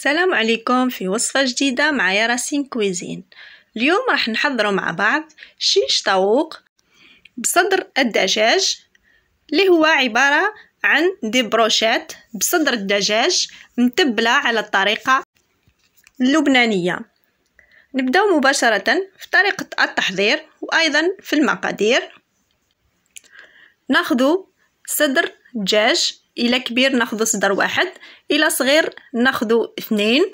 السلام عليكم في وصفة جديدة مع ياراسين كويزين اليوم راح نحضروا مع بعض شيش طاووق بصدر الدجاج اللي هو عبارة عن دي بروشات بصدر الدجاج متبلة على الطريقة اللبنانية نبدأ مباشرة في طريقة التحضير وأيضا في المقادير ناخذ صدر دجاج الى كبير ناخذ صدر واحد الى صغير ناخذ اثنين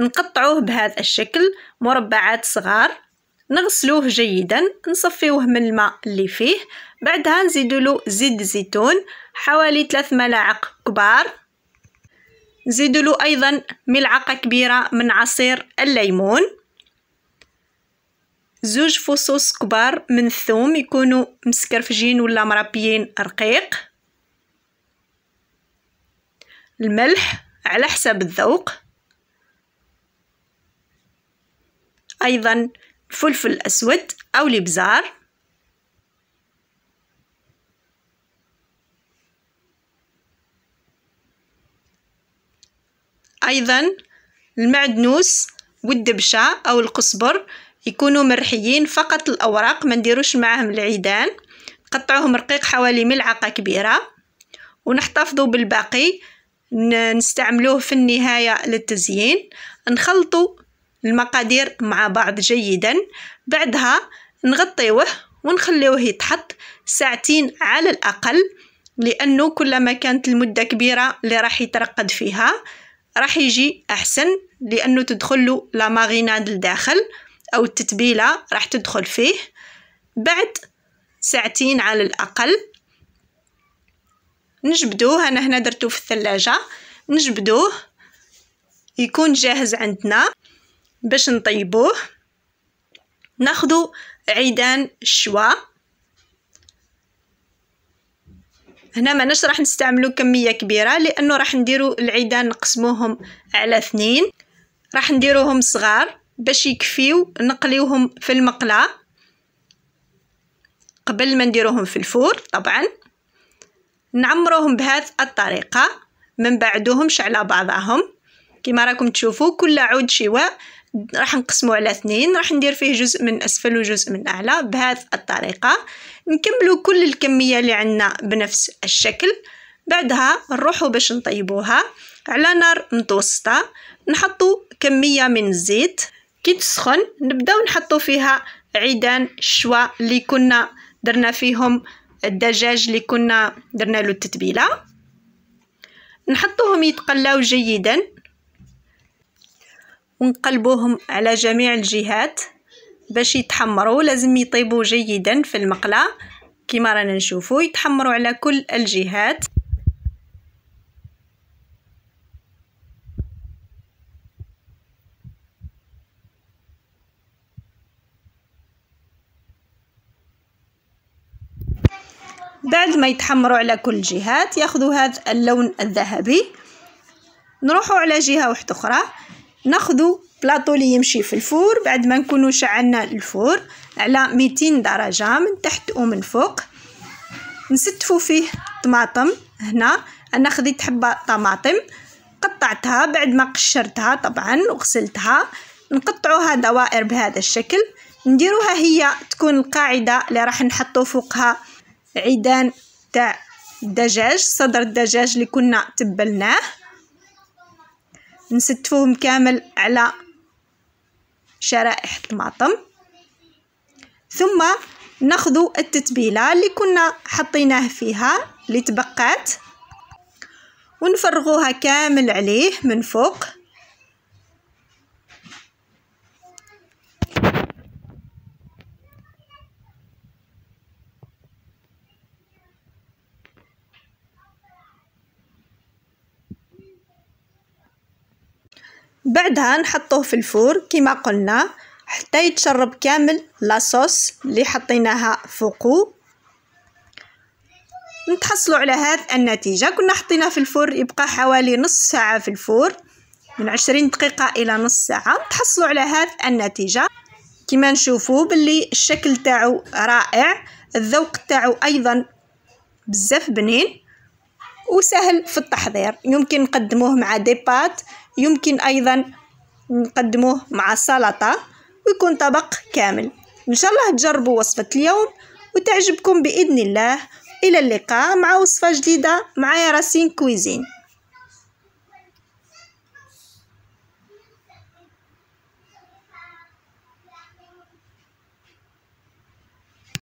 نقطعوه بهذا الشكل مربعات صغار نغسلوه جيدا نصفيوه من الماء اللي فيه بعدها نزيدو له زيت زيتون حوالي ثلاث ملاعق كبار نزيدو له ايضا ملعقه كبيره من عصير الليمون زوج فصوص كبار من الثوم يكونوا مسكرفجين ولا مربيين رقيق الملح على حسب الذوق أيضا فلفل أسود أو الإبزار أيضا المعدنوس والدبشة أو القصبر يكونوا مرحيين فقط الأوراق ما نديروش معاهم العيدان نقطعوهم رقيق حوالي ملعقة كبيرة ونحتفظوا بالباقي نستعملوه في النهاية للتزيين نخلطو المقادير مع بعض جيدا بعدها نغطيوه ونخليوه يتحط ساعتين على الأقل لأنه كلما كانت المدة كبيرة اللي راح يترقد فيها راح يجي أحسن لأنه تدخل لا الداخل أو التتبيلة راح تدخل فيه بعد ساعتين على الأقل نجبدوه انا هنا درتو في الثلاجه نجبدوه يكون جاهز عندنا باش نطيبوه ناخدو عيدان الشوا هنا ماناش راح نستعملو كميه كبيره لانه راح نديرو العيدان نقسموهم على اثنين راح نديروهم صغار باش يكفيو نقليوهم في المقله قبل ما نديروهم في الفور طبعا نعمروهم بهذه الطريقة من بعدهم على بعضهم كما راكم تشوفوا كل عود شواء راح نقسمه على اثنين راح ندير فيه جزء من اسفل وجزء من اعلى بهذه الطريقه نكملوا كل الكميه اللي عندنا بنفس الشكل بعدها نروحوا باش نطيبوها على نار متوسطه نحطوا كميه من الزيت كي تسخن نبداو نحطوا فيها عيدان الشواء اللي كنا درنا فيهم الدجاج اللي كنا درنا له التتبيله نحطوهم يتقلاو جيدا ونقلبوهم على جميع الجهات باش يتحمروا لازم يطيبوا جيدا في المقله كما رانا نشوفوا يتحمروا على كل الجهات بعد ما يتحمروا على كل جهات ياخذوا هذا اللون الذهبي نروحوا على جهه واحده اخرى ناخذوا بلاطو اللي يمشي في الفور بعد ما نكونوا شعلنا الفور على 200 درجه من تحت ومن فوق نستفوا فيه طماطم هنا انا خديت حبه طماطم قطعتها بعد ما قشرتها طبعا وغسلتها نقطعوها دوائر بهذا الشكل نديروها هي تكون القاعده اللي راح نحطو فوقها عيدان تاع الدجاج صدر الدجاج اللي كنا تبلناه نستفوهم كامل على شرائح طماطم ثم ناخذ التتبيله اللي كنا حطيناه فيها اللي تبقات ونفرغوها كامل عليه من فوق بعدها نحطوه في الفور كما قلنا حتى يتشرب كامل لاصوص اللي حطيناها فوقو نتحصلوا على هاد النتيجة كنا حطيناه في الفور يبقى حوالي نص ساعة في الفور من عشرين دقيقة إلى نص ساعة تحصلوا على هاد النتيجة كما نشوفوا باللي الشكل تاعو رائع الذوق تاعو أيضا بزاف بنين وسهل في التحضير يمكن نقدموه مع ديبات يمكن أيضا نقدموه مع سلطة ويكون طبق كامل إن شاء الله تجربوا وصفة اليوم وتعجبكم بإذن الله إلى اللقاء مع وصفة جديدة مع ياراسين كويزين